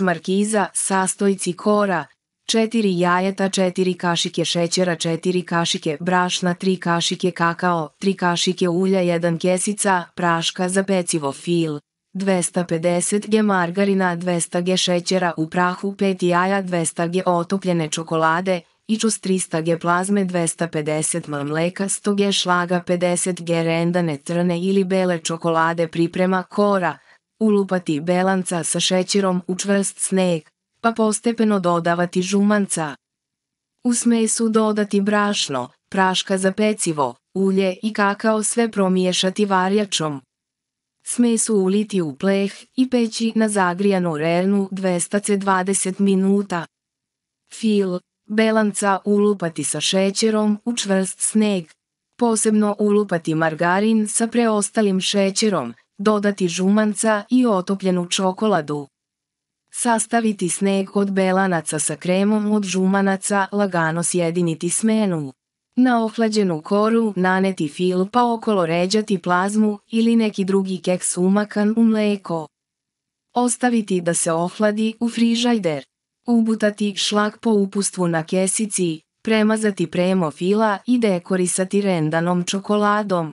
markiza, sastojci kora, 4 jajeta, 4 kašike šećera, 4 kašike brašna, 3 kašike kakao, 3 kašike ulja, 1 kesica, praška za pecivo fil. 250 g margarina, 200 g šećera u prahu, 5 jaja, 200 g otopljene čokolade, ičus 300 g plazme, 250 ml mleka, 100 g šlaga, 50 g rendane trne ili bele čokolade priprema kora, Ulupati belanca sa šećerom u čvrst sneg, pa postepeno dodavati žumanca. U smesu dodati brašno, praška za pecivo, ulje i kakao sve promiješati varjačom. Smesu uliti u pleh i peći na zagrijanu rernu 220 minuta. Fil, belanca ulupati sa šećerom u čvrst sneg. Posebno ulupati margarin sa preostalim šećerom, dodati žumanca i otopljenu čokoladu. Sastaviti sneg od belanaca sa kremom od žumanaca, lagano sjediniti smenu. Na ohlađenu koru naneti fil pa okolo ređati plazmu ili neki drugi keks umakan u mleko. Ostaviti da se ohladi u frižajder. Ubutati šlak po upustvu na kesici, premazati premo fila i dekorisati rendanom čokoladom.